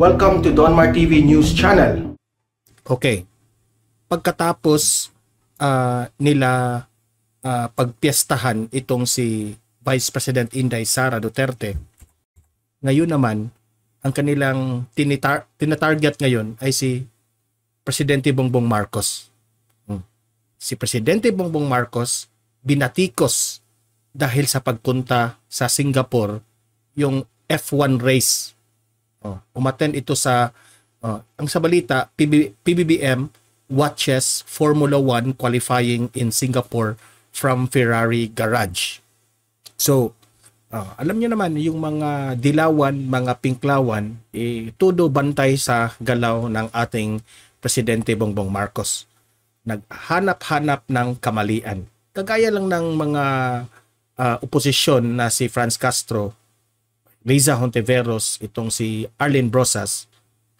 Welcome to Donmar TV News Channel. Okay. Pagkatapos uh, nila uh, pagpiestahan itong si Vice President Inday Sara Duterte, ngayon naman ang kanilang tinitar- tinatarget ngayon ay si Presidente Bongbong Marcos. Hmm. Si Presidente Bongbong Marcos binatikos dahil sa pagpunta sa Singapore yung F1 race Oh, umattend ito sa uh, ang sa balita PB, PBBM watches Formula 1 qualifying in Singapore from Ferrari garage. So, uh, alam niyo naman yung mga dilawan, mga pinklawan, eh, todo bantay sa galaw ng ating presidente Bongbong Marcos. Naghanap-hanap ng kamalian. Kagaya lang ng mga uh, oposisyon na si Franz Castro Liza Honteveros, itong si Arlene Brosas,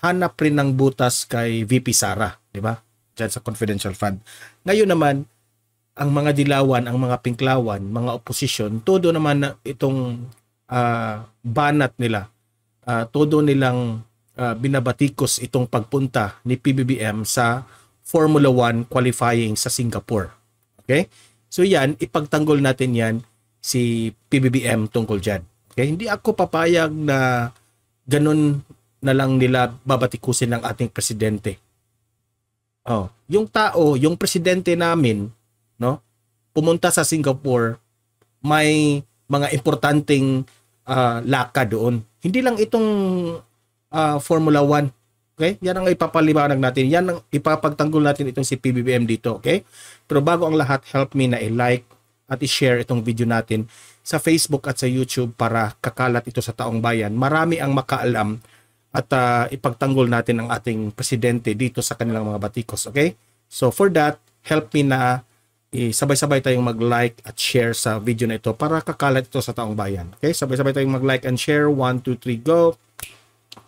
hanap rin ng butas kay VP Sara, di ba? Diyan sa confidential fund. Ngayon naman, ang mga dilawan, ang mga pinklawan, mga oposisyon, todo naman na itong uh, banat nila. Uh, todo nilang uh, binabatikos itong pagpunta ni PBBM sa Formula 1 qualifying sa Singapore. Okay? So yan, ipagtanggol natin yan si PBBM tungkol dyan. Okay, hindi ako papayag na ganun na lang nila babatikusin ng ating presidente. Oh, yung tao, yung presidente namin, no? Pumunta sa Singapore, may mga importanteng uh, ah, laka doon. Hindi lang itong uh, Formula 1. Okay? Yan ang ipapaliwanag natin. Yan ang ipapagtanggol natin itong si PBBM dito. Okay? Pero bago ang lahat, help me na i-like, at i-share itong video natin sa Facebook at sa YouTube para kakalat ito sa taong bayan. Marami ang makaalam at uh, ipagtanggol natin ang ating presidente dito sa kanilang mga batikos, okay? So for that, help me na sabay-sabay tayong mag-like at share sa video na ito para kakalat ito sa taong bayan. Okay? Sabay-sabay tayong mag-like and share. 1, 2, 3, go!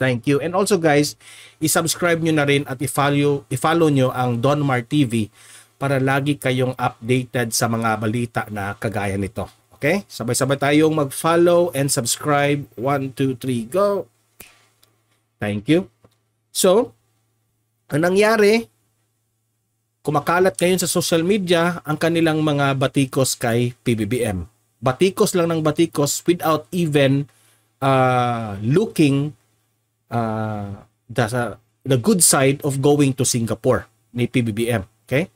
Thank you. And also guys, i-subscribe nyo na rin at i-follow, i-follow nyo ang Donmar TV para lagi kayong updated sa mga balita na kagaya nito. Okay? Sabay-sabay tayong mag-follow and subscribe. 1, 2, 3, go! Thank you. So, ang nangyari, kumakalat ngayon sa social media ang kanilang mga batikos kay PBBM. Batikos lang ng batikos without even uh, looking uh, the, the good side of going to Singapore ni PBBM. Okay?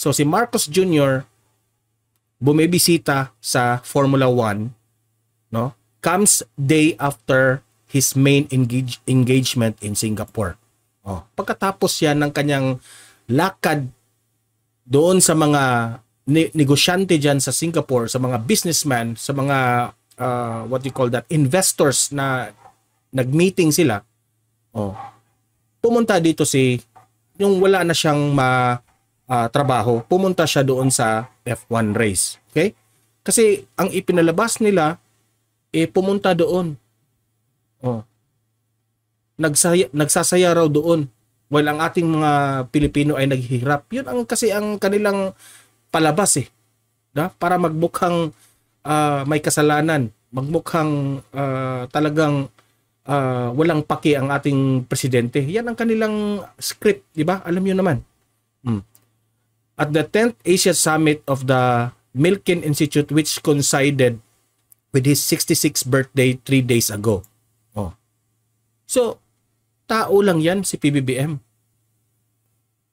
So si Marcos Jr. bumibisita sa Formula 1 no? comes day after his main engage, engagement in Singapore. Oh, pagkatapos yan ng kanyang lakad doon sa mga ne- negosyante diyan sa Singapore, sa mga businessman, sa mga uh, what you call that, investors na nagmeeting sila. Oh. Pumunta dito si yung wala na siyang ma uh, trabaho, pumunta siya doon sa F1 race. Okay? Kasi ang ipinalabas nila, eh pumunta doon. Oh. Nagsaya, nagsasaya raw doon. While ang ating mga Pilipino ay naghihirap. Yun ang kasi ang kanilang palabas eh. Da? Para magmukhang uh, may kasalanan. Magmukhang uh, talagang uh, walang paki ang ating presidente. Yan ang kanilang script, di ba? Alam niyo naman. Hmm at the 10th Asia Summit of the Milken Institute which coincided with his 66th birthday 3 days ago. Oh. So, tao lang yan si PBBM.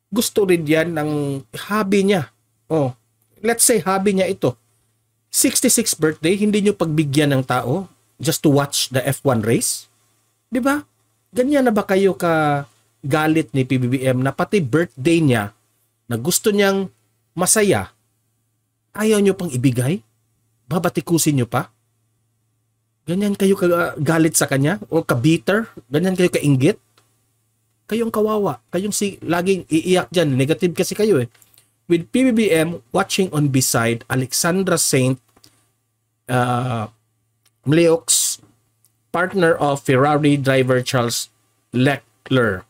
Gusto rin yan ng hobby niya. Oh. Let's say hobby niya ito. 66 birthday, hindi nyo pagbigyan ng tao just to watch the F1 race? Di ba? Ganyan na ba kayo ka galit ni PBBM na pati birthday niya na gusto niyang masaya, ayaw niyo pang ibigay? Babatikusin niyo pa? Ganyan kayo kagalit ah, sa kanya? O ka Ganyan kayo kainggit? Kayong kawawa. Kayong si, laging iiyak dyan. Negative kasi kayo eh. With PBBM watching on beside Alexandra Saint uh, ah, Mleox, partner of Ferrari driver Charles Leclerc.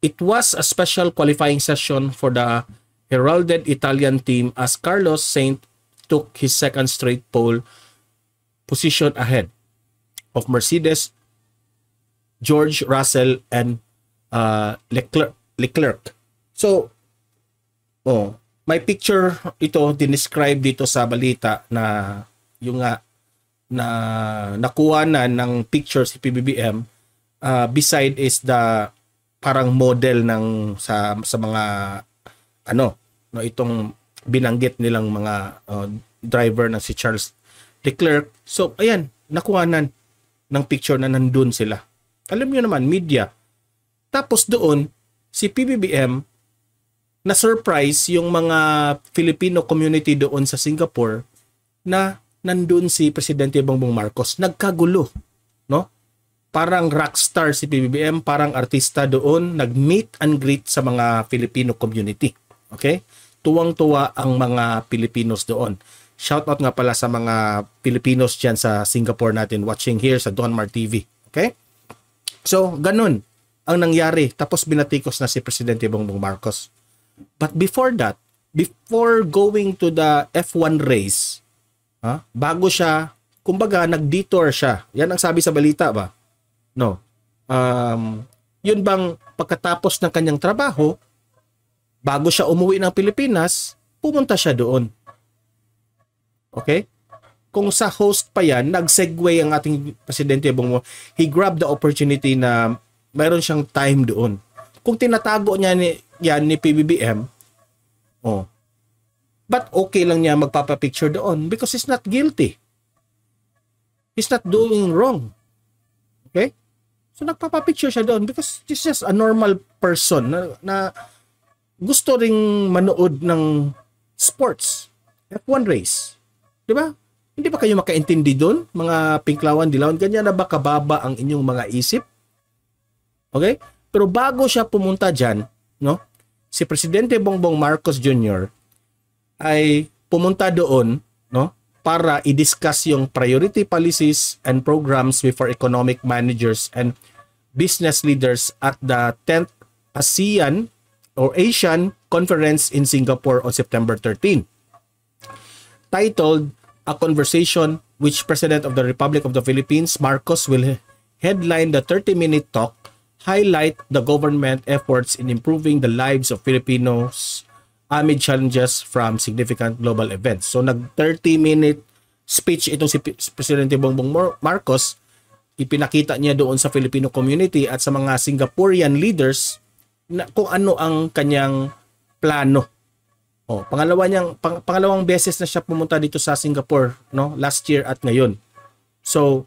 It was a special qualifying session for the heralded Italian team as Carlos Sainz took his second straight pole position ahead of Mercedes, George Russell, and uh, Leclerc. Leclerc. So, oh, my picture ito dinescribe dito sa balita na yung nga na nakuha na ng picture si PBBM uh, beside is the parang model ng sa sa mga ano no itong binanggit nilang mga uh, driver na si Charles Leclerc. So ayan, nakuhanan ng picture na nandun sila. Alam niyo naman media. Tapos doon si PBBM na surprise yung mga Filipino community doon sa Singapore na nandun si Presidente Bongbong Marcos. Nagkagulo, no? parang rockstar si PBBM, parang artista doon, nag-meet and greet sa mga Filipino community. Okay? Tuwang-tuwa ang mga Pilipinos doon. Shoutout nga pala sa mga Pilipinos diyan sa Singapore natin watching here sa Donmar TV. Okay? So, ganun ang nangyari. Tapos binatikos na si Presidente Bongbong Marcos. But before that, before going to the F1 race, ha, bago siya, kumbaga, nag-detour siya. Yan ang sabi sa balita ba? No. Um, yun bang pagkatapos ng kanyang trabaho, bago siya umuwi ng Pilipinas, pumunta siya doon. Okay? Kung sa host pa yan, nag-segue ang ating presidente He grabbed the opportunity na mayroon siyang time doon. Kung tinatago niya ni, yan ni PBBM, oh, but okay lang niya magpapapicture doon because he's not guilty. He's not doing wrong. Okay? So nagpapapicture siya doon because she's just a normal person na, na gusto ring manood ng sports. F1 race. 'Di ba? Hindi ba kayo makaintindi doon? Mga pinklawan, dilawan, ganyan na ba kababa ang inyong mga isip? Okay? Pero bago siya pumunta diyan, no? Si Presidente Bongbong Marcos Jr. ay pumunta doon, no? Para i-discuss yung priority policies and programs before economic managers and business leaders at the 10th ASEAN or Asian Conference in Singapore on September 13, titled A Conversation which President of the Republic of the Philippines Marcos will headline the 30-minute talk highlight the government efforts in improving the lives of Filipinos amid challenges from significant global events. So nag 30-minute speech itong si Presidente Bongbong Marcos ipinakita niya doon sa Filipino community at sa mga Singaporean leaders na kung ano ang kanyang plano. Oh, pangalawa niyang pang, pangalawang beses na siya pumunta dito sa Singapore, no? Last year at ngayon. So,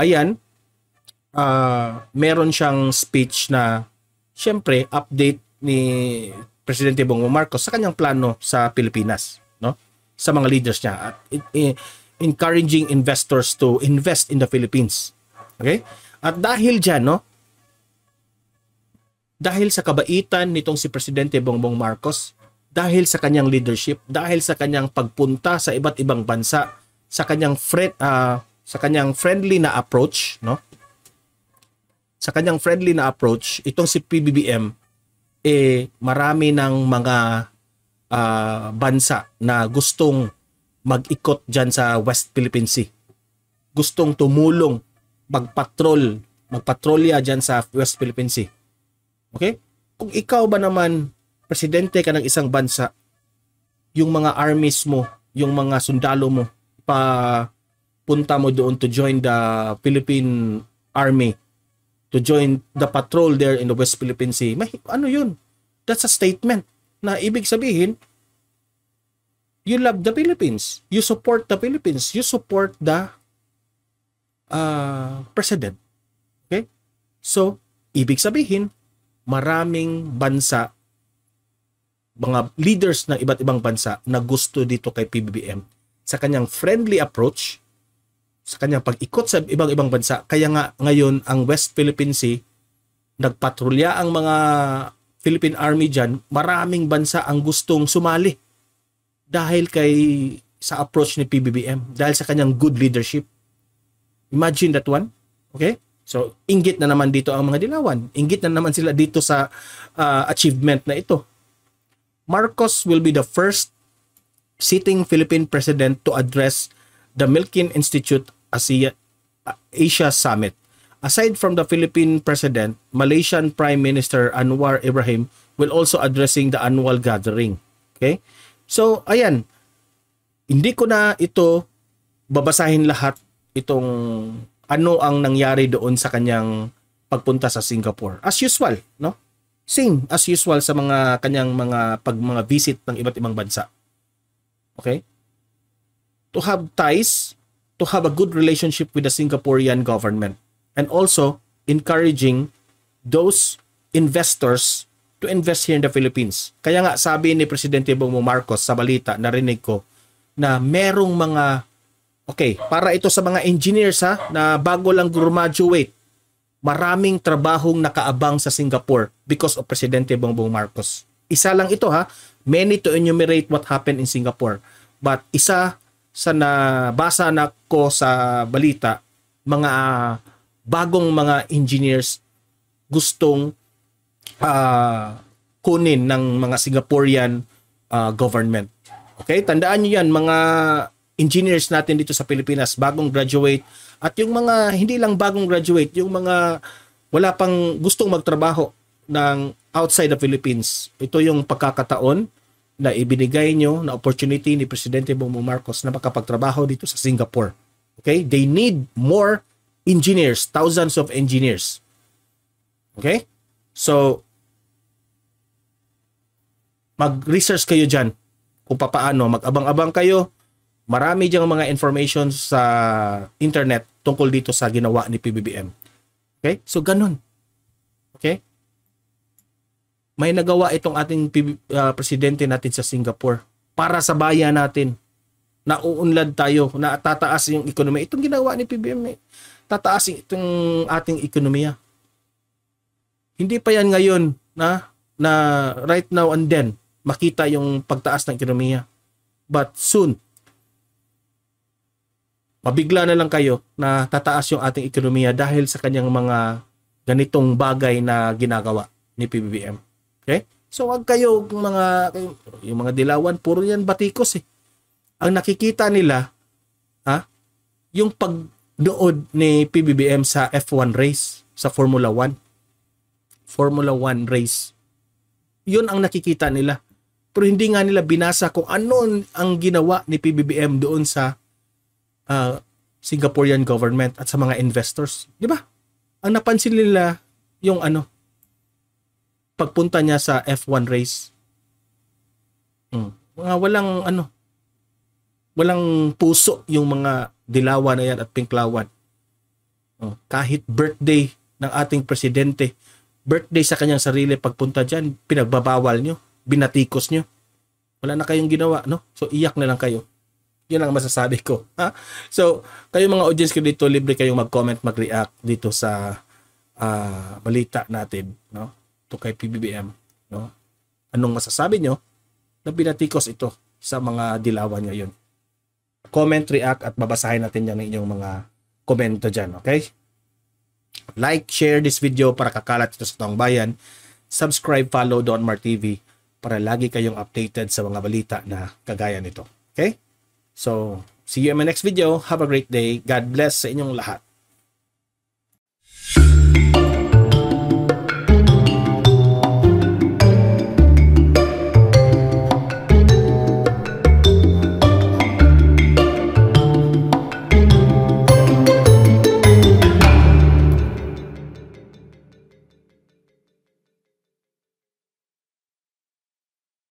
ayan, uh, meron siyang speech na siyempre update ni Presidente Bongbong Marcos sa kanyang plano sa Pilipinas, no? Sa mga leaders niya at eh, eh, encouraging investors to invest in the Philippines. Okay? At dahil dyan, no, dahil sa kabaitan nitong si Presidente Bongbong Marcos, dahil sa kanyang leadership, dahil sa kanyang pagpunta sa iba't ibang bansa, sa kanyang friend uh, ah, sa kanyang friendly na approach, no? Sa kanyang friendly na approach, itong si PBBM eh marami ng mga uh, bansa na gustong mag-ikot diyan sa West Philippine Sea. Gustong tumulong magpatrol, magpatrolya dyan sa West Philippine Sea. Okay? Kung ikaw ba naman presidente ka ng isang bansa, yung mga armies mo, yung mga sundalo mo, pa punta mo doon to join the Philippine Army, to join the patrol there in the West Philippine Sea. May, ano yun? That's a statement na ibig sabihin, you love the Philippines. You support the Philippines. You support the uh, president. Okay? So, ibig sabihin, maraming bansa, mga leaders ng iba't ibang bansa na gusto dito kay PBBM sa kanyang friendly approach, sa kanyang pag-ikot sa ibang-ibang bansa. Kaya nga ngayon ang West Philippine Sea, nagpatrolya ang mga Philippine Army dyan, maraming bansa ang gustong sumali dahil kay sa approach ni PBBM, dahil sa kanyang good leadership. Imagine that one. Okay? So, inggit na naman dito ang mga dilawan. Inggit na naman sila dito sa uh, achievement na ito. Marcos will be the first sitting Philippine president to address the Milken Institute Asia, Asia Summit. Aside from the Philippine president, Malaysian Prime Minister Anwar Ibrahim will also addressing the annual gathering. Okay? So, ayan. Hindi ko na ito babasahin lahat itong ano ang nangyari doon sa kanyang pagpunta sa Singapore. As usual, no? Same as usual sa mga kanyang mga pag mga visit ng iba't ibang bansa. Okay? To have ties, to have a good relationship with the Singaporean government and also encouraging those investors to invest here in the Philippines. Kaya nga sabi ni Presidente Bongbong Marcos sa balita narinig ko na merong mga Okay, para ito sa mga engineers ha, na bago lang graduate, maraming trabahong nakaabang sa Singapore because of Presidente Bongbong Marcos. Isa lang ito ha, many to enumerate what happened in Singapore. But isa sa nabasa na ko sa balita, mga uh, bagong mga engineers gustong uh, kunin ng mga Singaporean uh, government. Okay, tandaan niyo 'yan mga engineers natin dito sa Pilipinas, bagong graduate, at yung mga hindi lang bagong graduate, yung mga wala pang gustong magtrabaho ng outside the Philippines. Ito yung pagkakataon na ibinigay nyo na opportunity ni Presidente Bongbong Marcos na makapagtrabaho dito sa Singapore. Okay? They need more engineers, thousands of engineers. Okay? So, mag-research kayo dyan kung papaano. Mag-abang-abang kayo marami diyang mga information sa internet tungkol dito sa ginawa ni PBBM. Okay? So, ganun. Okay? May nagawa itong ating uh, presidente natin sa Singapore para sa bayan natin. Nauunlad tayo, na tataas yung ekonomiya. Itong ginawa ni PBBM, eh. tataas itong ating ekonomiya. Hindi pa yan ngayon na na right now and then makita yung pagtaas ng ekonomiya. But soon, mabigla na lang kayo na tataas yung ating ekonomiya dahil sa kanyang mga ganitong bagay na ginagawa ni PBBM. Okay? So wag kayo mga yung mga dilawan puro yan batikos eh. Ang nakikita nila ha yung pagdood ni PBBM sa F1 race, sa Formula 1. Formula 1 race. 'Yun ang nakikita nila. Pero hindi nga nila binasa kung ano ang ginawa ni PBBM doon sa uh, Singaporean government at sa mga investors, di ba? Ang napansin nila yung ano pagpunta niya sa F1 race. Mm. Mga ah, walang ano walang puso yung mga dilawan na yan at pinklawan. Mm. Kahit birthday ng ating presidente, birthday sa kanyang sarili pagpunta diyan, pinagbabawal nyo, binatikos nyo. Wala na kayong ginawa, no? So iyak na lang kayo. Yun ang masasabi ko. Ha? So, kayo mga audience ko dito, libre kayong mag-comment, mag-react dito sa uh, balita natin, no? To kay PBBM, no? Anong masasabi nyo na pinatikos ito sa mga dilawan nyo Comment, react, at babasahin natin yan ng inyong mga komento dyan, okay? Like, share this video para kakalat ito sa taong bayan. Subscribe, follow Don Mar TV para lagi kayong updated sa mga balita na kagaya nito. Okay? So, see you in my next video. Have a great day. God bless sa inyong lahat.